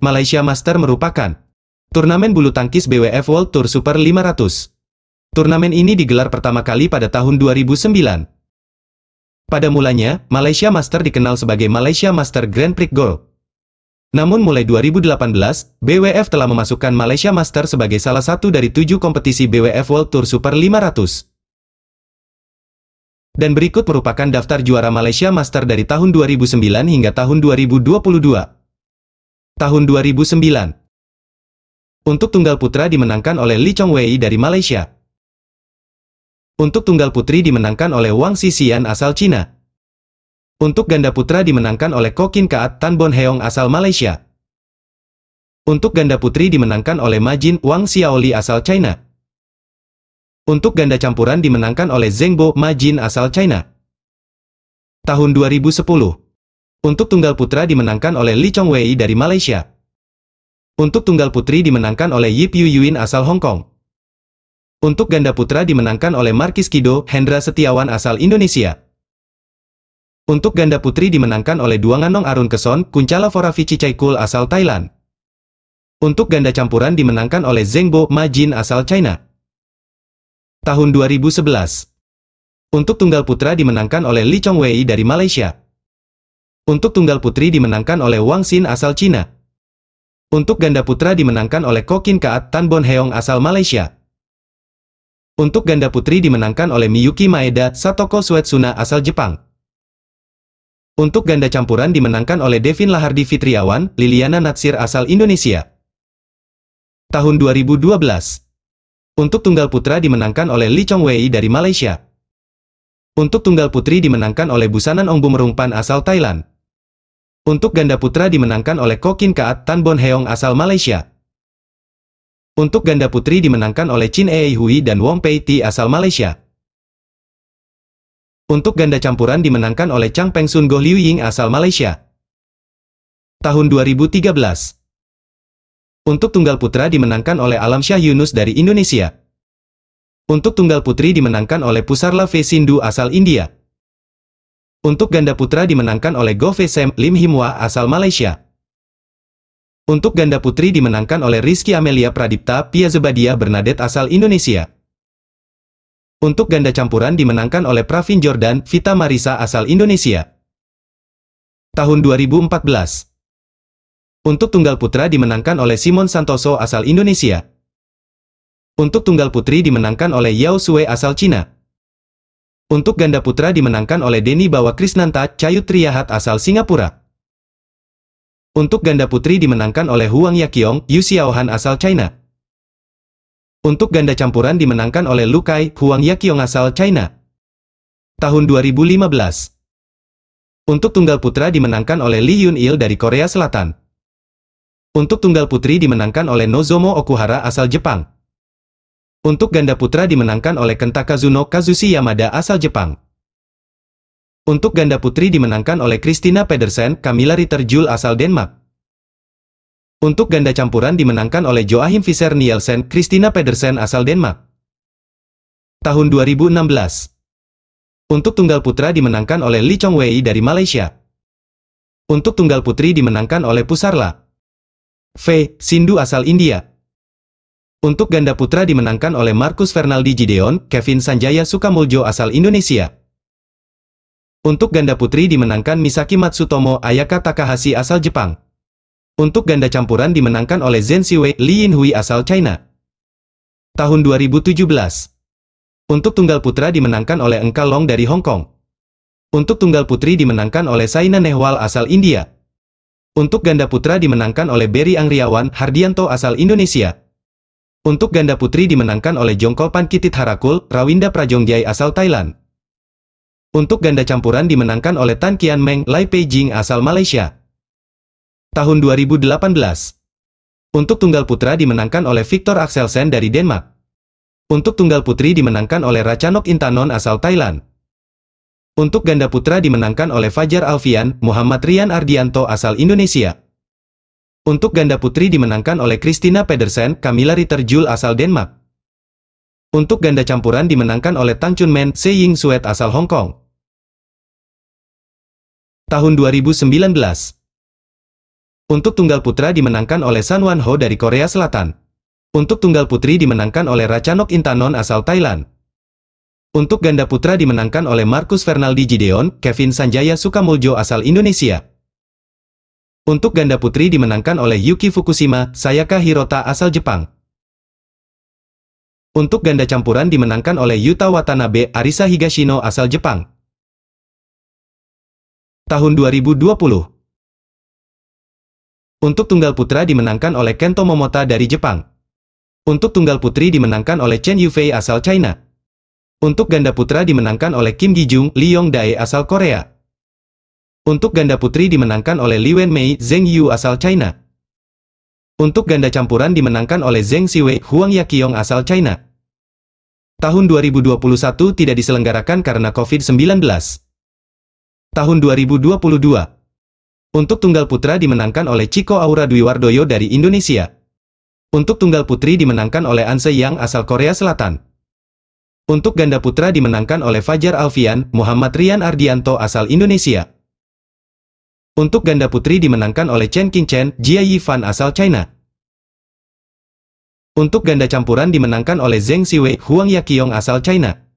Malaysia Master merupakan turnamen bulu tangkis BWF World Tour Super 500. Turnamen ini digelar pertama kali pada tahun 2009. Pada mulanya, Malaysia Master dikenal sebagai Malaysia Master Grand Prix Gold. Namun mulai 2018, BWF telah memasukkan Malaysia Master sebagai salah satu dari tujuh kompetisi BWF World Tour Super 500. Dan berikut merupakan daftar juara Malaysia Master dari tahun 2009 hingga tahun 2022 tahun 2009. Untuk tunggal putra dimenangkan oleh Lee Chong Wei dari Malaysia. Untuk tunggal putri dimenangkan oleh Wang Sixian asal Cina. Untuk ganda putra dimenangkan oleh Kokin Kaat Tan Bon Heong asal Malaysia. Untuk ganda putri dimenangkan oleh Majin Wang Xiaoli asal China. Untuk ganda campuran dimenangkan oleh Zheng Bo Majin asal China. Tahun 2010 untuk tunggal putra dimenangkan oleh Lee Chong Wei dari Malaysia. Untuk tunggal putri dimenangkan oleh Yip Yu Yuin asal Hong Kong. Untuk ganda putra dimenangkan oleh Markis Kido Hendra Setiawan asal Indonesia. Untuk ganda putri dimenangkan oleh Duanganong Arun Keson Kuncala Foravi Cicaikul asal Thailand. Untuk ganda campuran dimenangkan oleh Zengbo Ma Jin asal China. Tahun 2011. Untuk tunggal putra dimenangkan oleh Lee Chong Wei dari Malaysia. Untuk tunggal putri dimenangkan oleh Wang Xin asal Cina. Untuk ganda putra dimenangkan oleh Kokin Kaat Tan Bon Heong asal Malaysia. Untuk ganda putri dimenangkan oleh Miyuki Maeda Satoko Suetsuna asal Jepang. Untuk ganda campuran dimenangkan oleh Devin Lahardi Fitriawan, Liliana Natsir asal Indonesia. Tahun 2012. Untuk tunggal putra dimenangkan oleh Lee Chong Wei dari Malaysia. Untuk tunggal putri dimenangkan oleh Busanan Ong Bumrungpan asal Thailand. Untuk ganda putra dimenangkan oleh Kokin Kaat Tan Bon Heong asal Malaysia. Untuk ganda putri dimenangkan oleh Chin Ei Hui dan Wong Pei Ti asal Malaysia. Untuk ganda campuran dimenangkan oleh Chang Peng Sun Goh Liu Ying asal Malaysia. Tahun 2013 Untuk tunggal putra dimenangkan oleh Alam Syah Yunus dari Indonesia. Untuk tunggal putri dimenangkan oleh Pusarla Vesindu asal India. Untuk ganda putra dimenangkan oleh Goh Sem Lim Himwa asal Malaysia. Untuk ganda putri dimenangkan oleh Rizky Amelia Pradipta Pia Zebadia Bernadette asal Indonesia. Untuk ganda campuran dimenangkan oleh Pravin Jordan Vita Marisa asal Indonesia. Tahun 2014 Untuk tunggal putra dimenangkan oleh Simon Santoso asal Indonesia. Untuk tunggal putri dimenangkan oleh Yao Sue asal Cina. Untuk ganda putra dimenangkan oleh Denny Bawa Krisnanta Chayutriyahat asal Singapura. Untuk ganda putri dimenangkan oleh Huang Yaqiong, Yu Xiaohan asal China. Untuk ganda campuran dimenangkan oleh Lukai, Huang Yaqiong asal China. Tahun 2015. Untuk tunggal putra dimenangkan oleh Lee Yun Il dari Korea Selatan. Untuk tunggal putri dimenangkan oleh Nozomo Okuhara asal Jepang. Untuk ganda putra dimenangkan oleh Kazuno Kazushi Yamada asal Jepang. Untuk ganda putri dimenangkan oleh Christina Pedersen, Camilla Jul asal Denmark. Untuk ganda campuran dimenangkan oleh Joachim Fischer Nielsen, Christina Pedersen asal Denmark. Tahun 2016. Untuk tunggal putra dimenangkan oleh Lee Chong Wei dari Malaysia. Untuk tunggal putri dimenangkan oleh Pusarla. V. Sindhu asal India. Untuk ganda putra dimenangkan oleh Marcus Fernaldi Gideon, Kevin Sanjaya Sukamuljo asal Indonesia. Untuk ganda putri dimenangkan Misaki Matsutomo Ayaka Takahashi asal Jepang. Untuk ganda campuran dimenangkan oleh Zhen Siwei Li Yinhui asal China. Tahun 2017. Untuk tunggal putra dimenangkan oleh Engka Long dari Hong Kong. Untuk tunggal putri dimenangkan oleh Saina Nehwal asal India. Untuk ganda putra dimenangkan oleh Berry Angriawan Hardianto asal Indonesia. Untuk ganda putri dimenangkan oleh Jongkol Pankitit Harakul, Rawinda Prajongjai asal Thailand. Untuk ganda campuran dimenangkan oleh Tan Kian Meng, Lai Peijing asal Malaysia. Tahun 2018. Untuk tunggal putra dimenangkan oleh Victor Axelsen dari Denmark. Untuk tunggal putri dimenangkan oleh Rachanok Intanon asal Thailand. Untuk ganda putra dimenangkan oleh Fajar Alfian, Muhammad Rian Ardianto asal Indonesia. Untuk ganda putri dimenangkan oleh Christina Pedersen, Camilla Ritterjul asal Denmark. Untuk ganda campuran dimenangkan oleh Tang Chun Men, Se Ying Suet asal Hong Kong. Tahun 2019 Untuk tunggal putra dimenangkan oleh San Wan Ho dari Korea Selatan. Untuk tunggal putri dimenangkan oleh Rachanok Intanon asal Thailand. Untuk ganda putra dimenangkan oleh Markus Fernaldi Gideon, Kevin Sanjaya Sukamuljo asal Indonesia. Untuk ganda putri dimenangkan oleh Yuki Fukushima, Sayaka Hirota asal Jepang. Untuk ganda campuran dimenangkan oleh Yuta Watanabe, Arisa Higashino asal Jepang. Tahun 2020 Untuk tunggal putra dimenangkan oleh Kento Momota dari Jepang. Untuk tunggal putri dimenangkan oleh Chen Yufei asal China. Untuk ganda putra dimenangkan oleh Kim Ji jung Lee Yong Dae asal Korea. Untuk ganda putri dimenangkan oleh Li Wenmei Zheng Yu asal China. Untuk ganda campuran dimenangkan oleh Zheng Siwei Huang Yaqiong asal China. Tahun 2021 tidak diselenggarakan karena COVID-19. Tahun 2022. Untuk tunggal putra dimenangkan oleh Chico Aura Dwiwardoyo dari Indonesia. Untuk tunggal putri dimenangkan oleh Anse Yang asal Korea Selatan. Untuk ganda putra dimenangkan oleh Fajar Alfian, Muhammad Rian Ardianto asal Indonesia. Untuk ganda putri dimenangkan oleh Chen Qingchen, Jia Yifan asal China. Untuk ganda campuran dimenangkan oleh Zheng Siwei, Huang Yaqiong asal China.